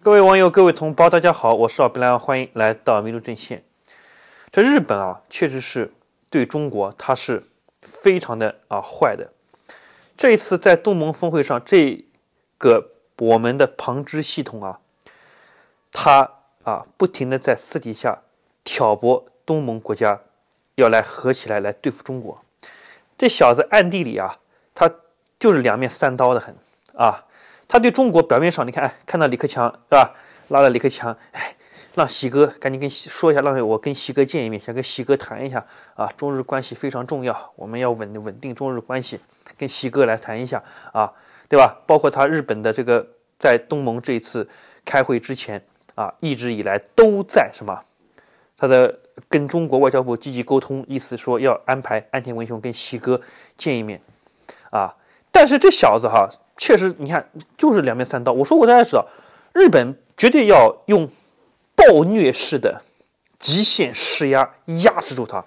各位网友，各位同胞，大家好，我是奥布莱欢迎来到民族阵线。这日本啊，确实是对中国，它是非常的啊坏的。这一次在东盟峰会上，这个我们的旁支系统啊，他啊不停的在私底下挑拨东盟国家要来合起来来对付中国。这小子暗地里啊，他就是两面三刀的很啊。他对中国表面上，你看，哎，看到李克强是吧？拉了李克强，哎，让喜哥赶紧跟说一下，让我跟喜哥见一面，想跟喜哥谈一下啊。中日关系非常重要，我们要稳稳定中日关系，跟喜哥来谈一下啊，对吧？包括他日本的这个在东盟这次开会之前啊，一直以来都在什么？他的跟中国外交部积极沟通，意思说要安排安田文雄跟喜哥见一面啊。但是这小子哈。确实，你看，就是两面三刀。我说过，大家知道，日本绝对要用暴虐式的极限施压压制住他，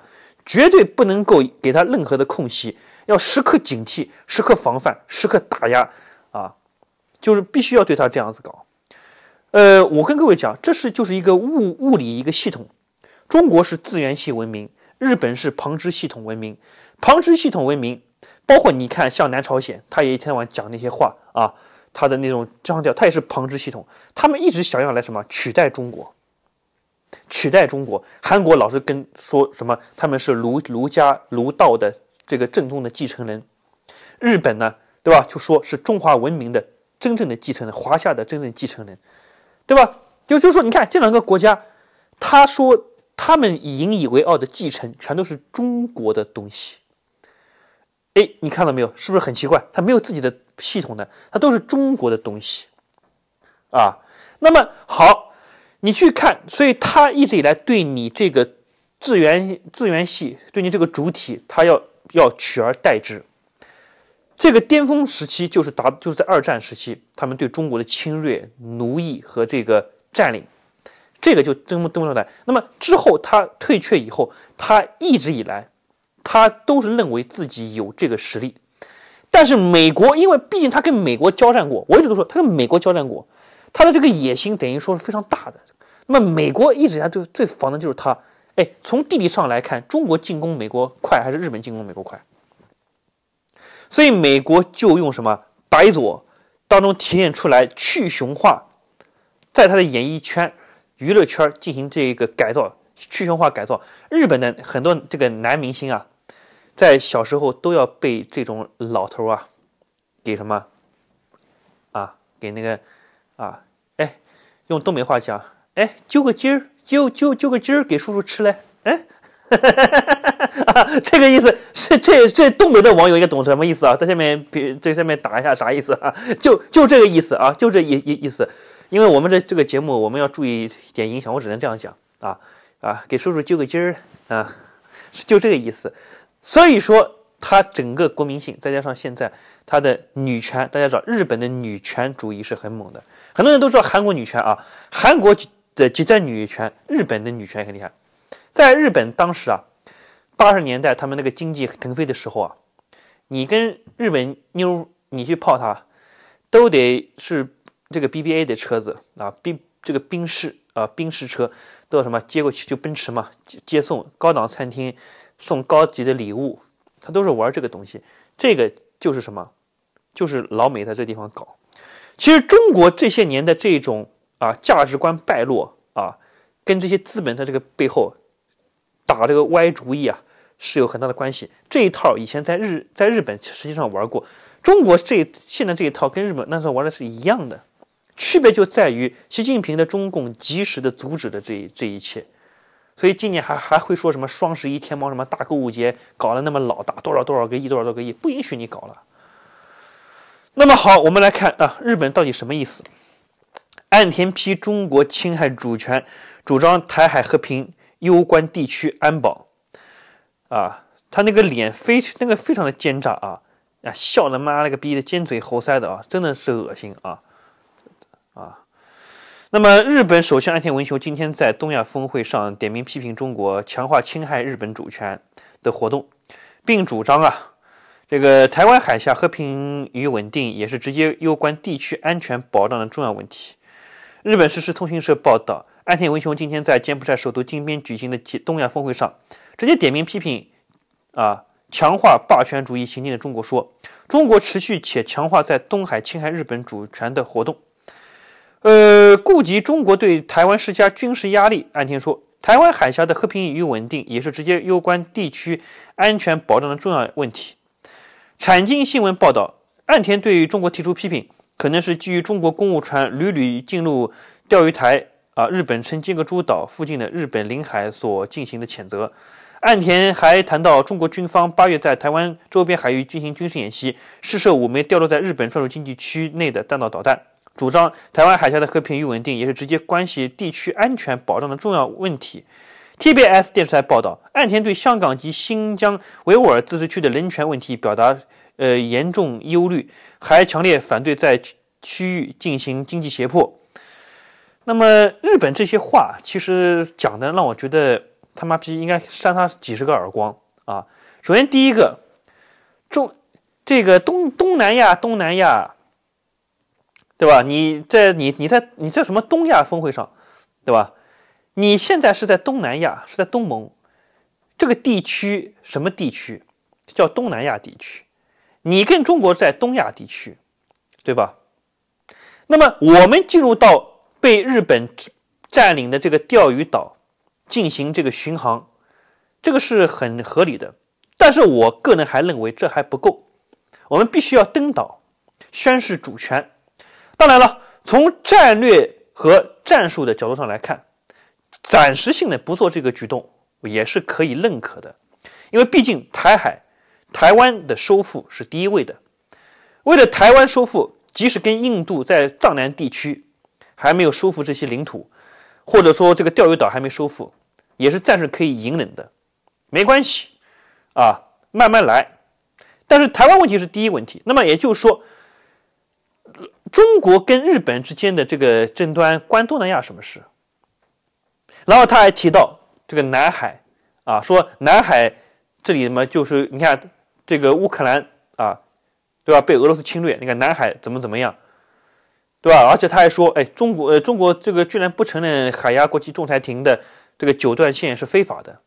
绝对不能够给他任何的空隙，要时刻警惕，时刻防范，时刻打压啊！就是必须要对他这样子搞。呃，我跟各位讲，这是就是一个物物理一个系统，中国是自源系文明，日本是旁支系统文明，旁支系统文明。包括你看，像南朝鲜，他也一天晚讲那些话啊，他的那种腔调，他也是旁支系统。他们一直想要来什么取代中国，取代中国。韩国老是跟说什么他们是儒儒家儒道的这个正宗的继承人，日本呢，对吧？就说是中华文明的真正的继承人，华夏的真正继承人，对吧？就就是说，你看这两个国家，他说他们引以为傲的继承，全都是中国的东西。哎，你看到没有？是不是很奇怪？它没有自己的系统的，它都是中国的东西，啊。那么好，你去看，所以它一直以来对你这个自源自源系，对你这个主体，它要要取而代之。这个巅峰时期就是达，就是在二战时期，他们对中国的侵略、奴役和这个占领，这个就登登不上台。那么之后他退却以后，他一直以来。他都是认为自己有这个实力，但是美国，因为毕竟他跟美国交战过，我一直都说他跟美国交战过，他的这个野心等于说是非常大的。那么美国一直以来就最防的就是他。哎，从地理上来看，中国进攻美国快还是日本进攻美国快？所以美国就用什么白左当中提炼出来去雄化，在他的演艺圈、娱乐圈进行这个改造、去雄化改造。日本的很多这个男明星啊。在小时候都要被这种老头啊，给什么？啊，给那个，啊，哎，用东北话讲，哎，揪个筋儿，揪揪揪个筋儿给叔叔吃嘞，哎，啊，这个意思是这这东北的网友应该懂什么意思啊，在下面别在下面打一下啥意思啊？就就这个意思啊，就这意意意思，因为我们这这个节目，我们要注意一点影响，我只能这样讲啊啊，给叔叔揪个筋儿啊，就这个意思。所以说，他整个国民性，再加上现在他的女权，大家知道，日本的女权主义是很猛的。很多人都知道韩国女权啊，韩国的极端女权，日本的女权很厉害。在日本当时啊，八十年代他们那个经济腾飞的时候啊，你跟日本妞你去泡她，都得是这个 BBA 的车子啊，B 这个宾士啊，宾士车都什么接过去就奔驰嘛，接接送高档餐厅。送高级的礼物，他都是玩这个东西，这个就是什么？就是老美在这地方搞。其实中国这些年的这种啊价值观败落啊，跟这些资本在这个背后打这个歪主意啊是有很大的关系。这一套以前在日在日本实际上玩过，中国这现在这一套跟日本那时候玩的是一样的，区别就在于习近平的中共及时的阻止了这一这一切。所以今年还还会说什么双十一天猫什么大购物节搞了那么老大多少多少个亿多少多个亿不允许你搞了。那么好，我们来看啊，日本到底什么意思？岸田批中国侵害主权，主张台海和平，攸关地区安保。啊，他那个脸非那个非常的奸诈啊，啊笑的妈了个逼的尖嘴猴腮的啊，真的是恶心啊。那么，日本首相岸田文雄今天在东亚峰会上点名批评中国强化侵害日本主权的活动，并主张啊，这个台湾海峡和平与稳定也是直接攸关地区安全保障的重要问题。日本时事通讯社报道，岸田文雄今天在柬埔寨首都金边举行的东亚峰会上，直接点名批评啊，强化霸权主义行径的中国，说中国持续且强化在东海侵害日本主权的活动。呃，顾及中国对台湾施加军事压力，岸田说，台湾海峡的和平与稳定也是直接攸关地区安全保障的重要问题。产经新闻报道，岸田对中国提出批评，可能是基于中国公务船屡屡进入钓鱼台啊，日本称尖阁诸岛附近的日本领海所进行的谴责。岸田还谈到，中国军方八月在台湾周边海域进行军事演习，试射五枚掉落在日本专属经济区内的弹道导弹。主张台湾海峡的和平与稳定，也是直接关系地区安全保障的重要问题。TBS 电视台报道，岸田对香港及新疆维吾尔自治区的人权问题表达呃严重忧虑，还强烈反对在区域进行经济胁迫。那么，日本这些话其实讲的，让我觉得他妈逼应该扇他几十个耳光啊！首先，第一个中这个东东南亚东南亚。对吧？你在你你在你在什么东亚峰会上，对吧？你现在是在东南亚，是在东盟这个地区，什么地区？叫东南亚地区。你跟中国在东亚地区，对吧？那么我们进入到被日本占领的这个钓鱼岛进行这个巡航，这个是很合理的。但是我个人还认为这还不够，我们必须要登岛宣誓主权。当然了，从战略和战术的角度上来看，暂时性的不做这个举动也是可以认可的，因为毕竟台海、台湾的收复是第一位的。为了台湾收复，即使跟印度在藏南地区还没有收复这些领土，或者说这个钓鱼岛还没收复，也是暂时可以隐忍的，没关系啊，慢慢来。但是台湾问题是第一问题，那么也就是说。中国跟日本之间的这个争端关东南亚什么事？然后他还提到这个南海，啊，说南海这里嘛就是你看这个乌克兰啊，对吧？被俄罗斯侵略，那个南海怎么怎么样，对吧？而且他还说，哎，中国呃，中国这个居然不承认海牙国际仲裁庭的这个九段线是非法的，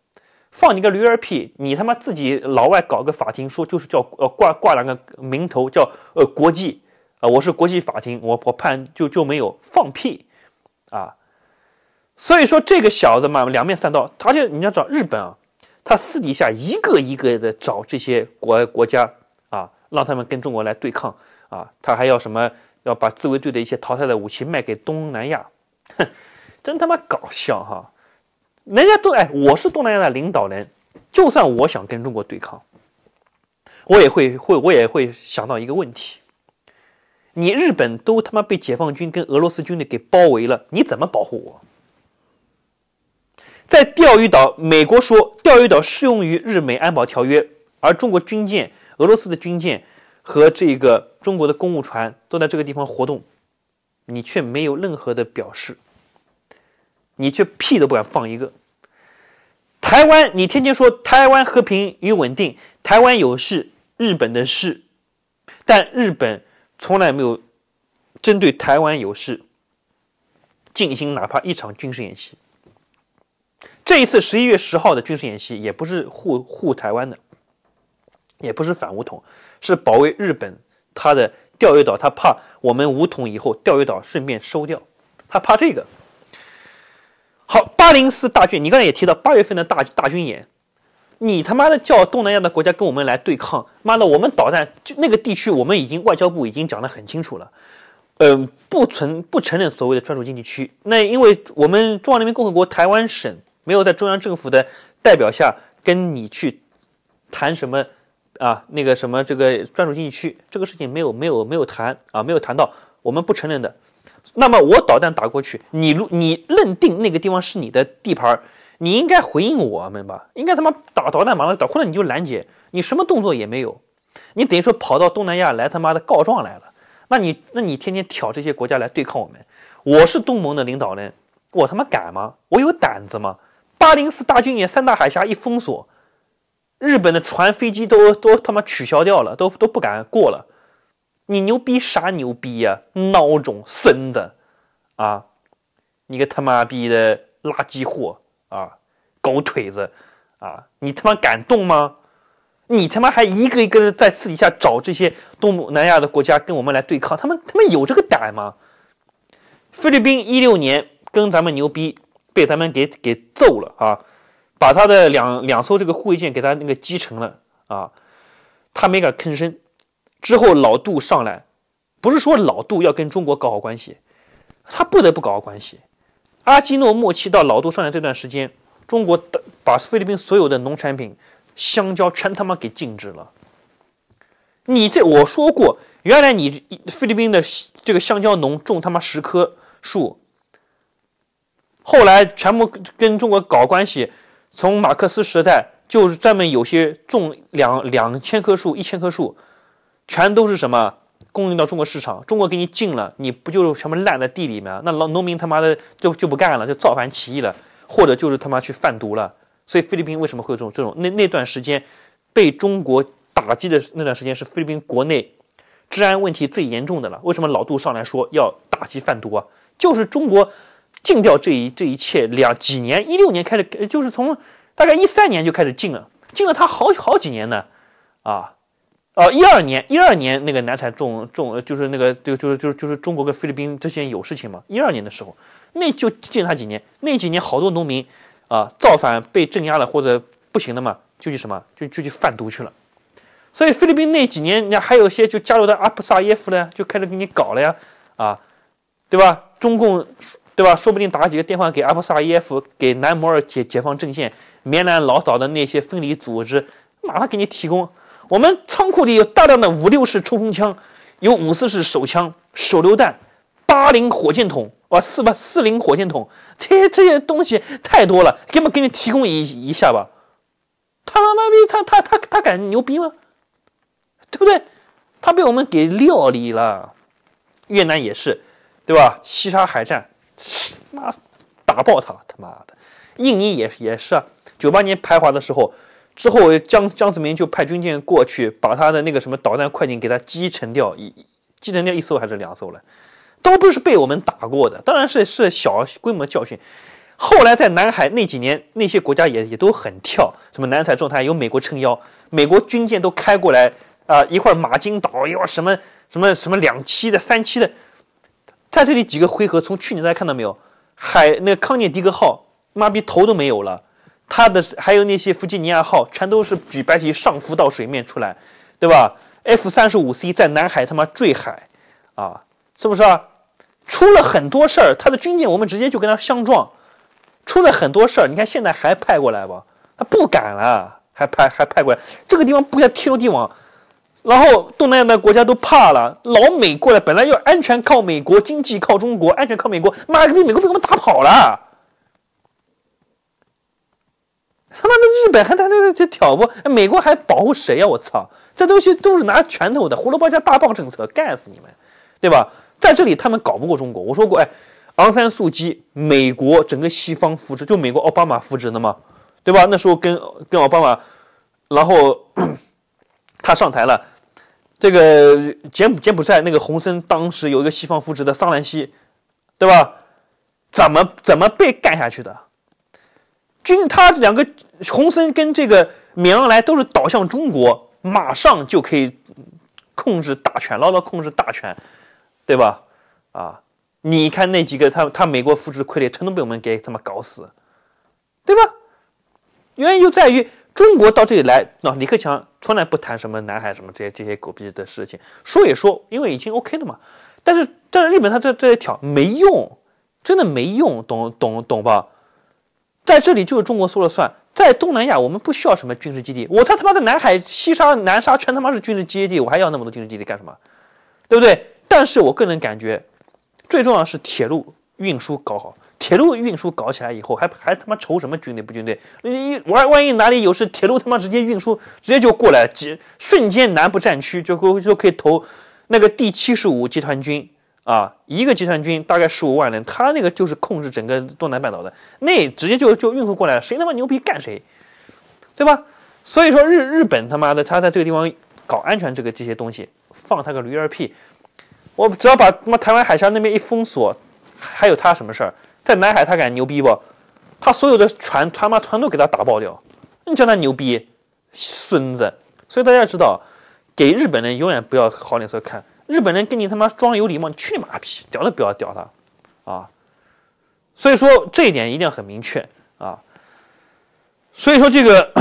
放你个驴儿屁！你他妈自己老外搞个法庭，说就是叫呃挂挂两个名头叫呃国际。我是国际法庭，我我判就就没有放屁，啊，所以说这个小子嘛两面三刀，而且你要找日本啊，他私底下一个一个的找这些国国家啊，让他们跟中国来对抗啊，他还要什么要把自卫队的一些淘汰的武器卖给东南亚，哼，真他妈搞笑哈，人家都哎，我是东南亚的领导人，就算我想跟中国对抗，我也会会我也会想到一个问题。你日本都他妈被解放军跟俄罗斯军队给包围了，你怎么保护我？在钓鱼岛，美国说钓鱼岛适用于日美安保条约，而中国军舰、俄罗斯的军舰和这个中国的公务船都在这个地方活动，你却没有任何的表示，你却屁都不敢放一个。台湾，你天天说台湾和平与稳定，台湾有事，日本的事，但日本。从来没有针对台湾有事进行哪怕一场军事演习。这一次十一月十号的军事演习也不是护护台湾的，也不是反“武统”，是保卫日本他的钓鱼岛，他怕我们“武统”以后钓鱼岛顺便收掉，他怕这个。好，八零四大军，你刚才也提到八月份的大大军演。你他妈的叫东南亚的国家跟我们来对抗，妈的，我们导弹就那个地区，我们已经外交部已经讲得很清楚了，嗯，不存不承认所谓的专属经济区。那因为我们中华人民共和国台湾省没有在中央政府的代表下跟你去谈什么啊，那个什么这个专属经济区这个事情没有没有没有谈啊，没有谈到我们不承认的。那么我导弹打过去，你如你认定那个地方是你的地盘儿。你应该回应我们吧，应该他妈打导弹、完了，导弹，了，你就拦截，你什么动作也没有，你等于说跑到东南亚来他妈的告状来了。那你那你天天挑这些国家来对抗我们，我是东盟的领导人，我他妈敢吗？我有胆子吗？八零四大军演，三大海峡一封锁，日本的船、飞机都都他妈取消掉了，都都不敢过了。你牛逼啥牛逼呀？孬种孙子啊！你个他妈逼的垃圾货！啊，狗腿子，啊，你他妈敢动吗？你他妈还一个一个的在私底下找这些东南亚的国家跟我们来对抗，他们他妈有这个胆吗？菲律宾一六年跟咱们牛逼，被咱们给给揍了啊，把他的两两艘这个护卫舰给他那个击沉了啊，他没敢吭声。之后老杜上来，不是说老杜要跟中国搞好关系，他不得不搞好关系。阿基诺末期到老杜上台这段时间，中国的把菲律宾所有的农产品，香蕉全他妈给禁止了。你这我说过，原来你菲律宾的这个香蕉农种他妈十棵树，后来全部跟中国搞关系，从马克思时代就是专门有些种两两千棵树、一千棵树，全都是什么？供应到中国市场，中国给你禁了，你不就是全部烂在地里面？那老农民他妈的就就不干了，就造反起义了，或者就是他妈去贩毒了。所以菲律宾为什么会有这种这种？那那段时间被中国打击的那段时间是菲律宾国内治安问题最严重的了。为什么老杜上来说要打击贩毒啊？就是中国禁掉这一这一切两几年，一六年开始，就是从大概一三年就开始禁了，禁了他好好几年呢，啊。哦，一二年，一二年那个南产重重，就是那个，就就就就是中国跟菲律宾之间有事情嘛？一二年的时候，那就近他几年，那几年好多农民啊造反被镇压了或者不行了嘛，就去什么，就就去贩毒去了。所以菲律宾那几年，人家还有些就加入到阿布萨耶夫了，就开始给你搞了呀，啊，对吧？中共对吧？说不定打几个电话给阿布萨耶夫，给南摩尔解解放阵线、棉兰老岛的那些分离组织，马上给你提供。我们仓库里有大量的五六式冲锋枪，有五四式手枪、手榴弹、八零火箭筒哇，四八四零火箭筒，这些这些东西太多了，根本给你提供一一下吧。他妈逼，他他他他敢牛逼吗？对不对？他被我们给料理了。越南也是，对吧？西沙海战，妈，打爆他，他妈的！印尼也也是，啊。九八年排华的时候。之后，江江泽民就派军舰过去，把他的那个什么导弹快艇给他击沉掉一击沉掉一艘还是两艘了，都不是被我们打过的，当然是是小规模教训。后来在南海那几年，那些国家也也都很跳，什么南海状态有美国撑腰，美国军舰都开过来啊，一块马金岛，一块什么什么什么两栖的三栖的，在这里几个回合，从去年大家看到没有，海那个康涅狄格号，妈逼头都没有了。他的还有那些弗吉尼亚号，全都是举白旗上浮到水面出来，对吧？F 三十五 C 在南海他妈坠海，啊，是不是？啊？出了很多事儿。他的军舰我们直接就跟他相撞，出了很多事儿。你看现在还派过来吧？他不敢了，还派还派过来。这个地方不像天罗地网，然后东南亚的国家都怕了。老美过来本来要安全靠美国，经济靠中国，安全靠美国，妈个逼，美国被我们打跑了。他妈的，日本还他他他去挑拨，美国还保护谁呀？我操，这东西都是拿拳头的，胡萝卜加大棒政策，干死你们，对吧？在这里他们搞不过中国。我说过，哎，昂山素姬，美国整个西方扶持，就美国奥巴马扶持的嘛，对吧？那时候跟跟奥巴马，然后 他上台了，这个柬埔柬埔寨那个洪森当时有一个西方扶持的桑兰西，对吧？怎么怎么被干下去的？军他两个洪森跟这个敏昂莱都是倒向中国，马上就可以控制大权，牢牢控制大权，对吧？啊，你看那几个他他美国扶持傀儡，全都被我们给他妈搞死，对吧？原因就在于中国到这里来，那李克强从来不谈什么南海什么这些这些狗屁的事情，说也说，因为已经 OK 了嘛。但是但是日本他在这里挑没用，真的没用，懂懂懂吧？在这里就是中国说了算。在东南亚，我们不需要什么军事基地。我他妈在南海、西沙、南沙全他妈是军事基地，我还要那么多军事基地干什么？对不对？但是我个人感觉，最重要是铁路运输搞好。铁路运输搞起来以后，还还他妈愁什么军队不军队？一万万一哪里有事，铁路他妈直接运输，直接就过来，直，瞬间南部战区就就可以投那个第七十五集团军。啊，一个集团军大概十五万人，他那个就是控制整个东南半岛的，那直接就就运送过来，谁他妈牛逼干谁，对吧？所以说日日本他妈的，他在这个地方搞安全这个这些东西，放他个驴儿屁，我只要把他妈台湾海峡那边一封锁，还有他什么事儿？在南海他敢牛逼不？他所有的船船妈船都给他打爆掉，你叫他牛逼孙子？所以大家知道，给日本人永远不要好脸色看。日本人跟你他妈装有礼貌，你去你妈逼，屌都不要屌他，啊！所以说这一点一定要很明确啊。所以说这个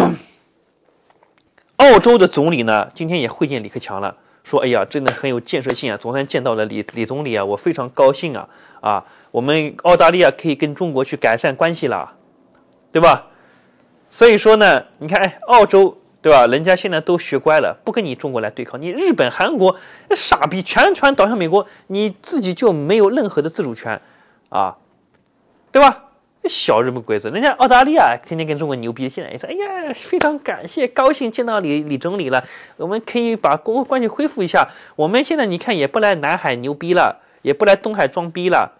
澳洲的总理呢，今天也会见李克强了，说哎呀，真的很有建设性啊，总算见到了李李总理啊，我非常高兴啊啊，我们澳大利亚可以跟中国去改善关系了，对吧？所以说呢，你看哎，澳洲。对吧？人家现在都学乖了，不跟你中国来对抗。你日本、韩国，傻逼，全权倒向美国，你自己就没有任何的自主权，啊，对吧？小日本鬼子，人家澳大利亚天天跟中国牛逼，现在也说，哎呀，非常感谢，高兴见到李李总理了，我们可以把国关系恢复一下。我们现在你看也不来南海牛逼了，也不来东海装逼了，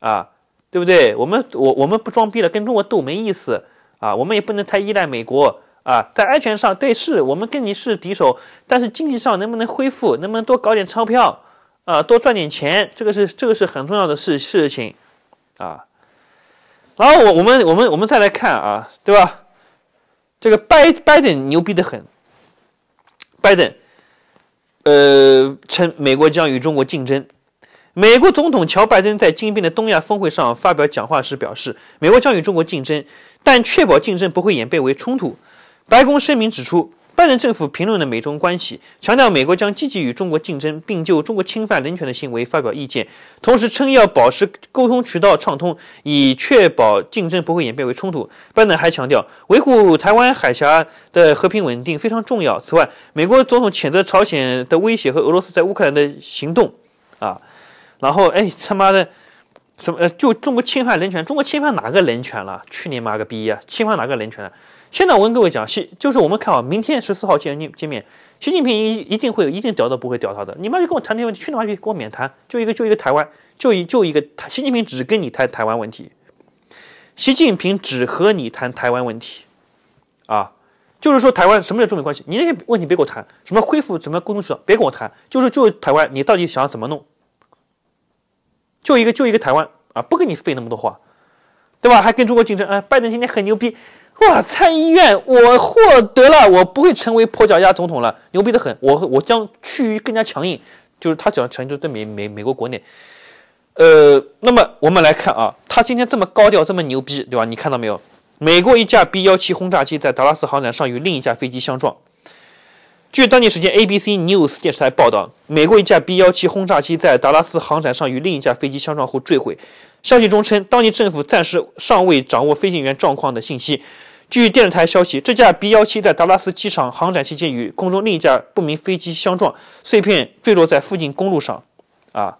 啊，对不对？我们我我们不装逼了，跟中国斗没意思啊，我们也不能太依赖美国。啊，在安全上对视，我们跟你是敌手，但是经济上能不能恢复，能不能多搞点钞票，啊，多赚点钱，这个是这个是很重要的事事情，啊，然后我我们我们我们再来看啊，对吧？这个拜拜登牛逼得很，拜登，呃，称美国将与中国竞争。美国总统乔拜登在金边的东亚峰会上发表讲话时表示，美国将与中国竞争，但确保竞争不会演变为冲突。白宫声明指出，拜登政府评论了美中关系，强调美国将积极与中国竞争，并就中国侵犯人权的行为发表意见。同时称要保持沟通渠道畅通，以确保竞争不会演变为冲突。拜登还强调，维护台湾海峡的和平稳定非常重要。此外，美国总统谴责朝鲜的威胁和俄罗斯在乌克兰的行动。啊，然后哎他妈的，什么？就中国侵犯人权？中国侵犯哪个人权了？去你妈个逼啊！侵犯哪个人权了？现在我跟各位讲，习就是我们看啊，明天十四号见见见面，习近平一一定会有，一定屌都不会屌他的。你妈就跟我谈这些问题，去哪去跟我免谈，就一个就一个台湾，就一就一个。习近平只跟你谈台湾问题，习近平只和你谈台湾问题，啊，就是说台湾什么叫中美关系，你那些问题别跟我谈，什么恢复什么沟通渠道，别跟我谈，就是就台湾你到底想怎么弄，就一个就一个台湾啊，不跟你费那么多话，对吧？还跟中国竞争啊，拜登今天很牛逼。哇！参议院，我获得了，我不会成为跛脚鸭总统了，牛逼的很。我我将趋于更加强硬，就是他讲的强就对美美美国国内。呃，那么我们来看啊，他今天这么高调，这么牛逼，对吧？你看到没有？美国一架 B-17 轰炸机在达拉斯航展上与另一架飞机相撞。据当地时间 ABC News 电视台报道，美国一架 B-17 轰炸机在达拉斯航展上与另一架飞机相撞后坠毁。消息中称，当地政府暂时尚未掌握飞行员状况的信息。据电视台消息，这架 b 幺七在达拉斯机场航展期间与空中另一架不明飞机相撞，碎片坠落在附近公路上。啊，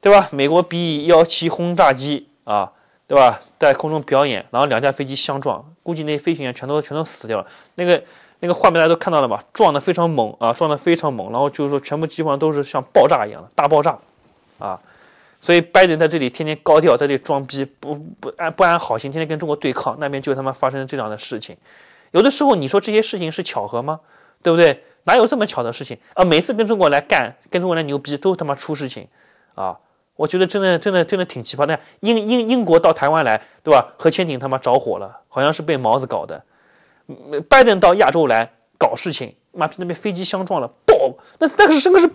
对吧？美国 b 幺七轰炸机啊，对吧？在空中表演，然后两架飞机相撞，估计那飞行员全都全都死掉了。那个那个画面大家都看到了吧？撞得非常猛啊，撞得非常猛，然后就是说全部基本上都是像爆炸一样的大爆炸，啊。所以拜登在这里天天高调，在这里装逼，不不安不安好心，天天跟中国对抗，那边就他妈发生这样的事情。有的时候你说这些事情是巧合吗？对不对？哪有这么巧的事情啊？每次跟中国来干，跟中国来牛逼，都他妈出事情啊！我觉得真的真的真的挺奇葩。那英英英国到台湾来，对吧？核潜艇他妈着火了，好像是被毛子搞的。拜登到亚洲来搞事情，妈逼那边飞机相撞了，爆那那个是那个是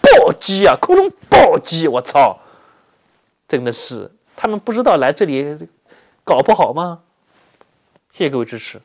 暴击啊，空中暴击，我操！真的是，他们不知道来这里搞不好吗？谢谢各位支持。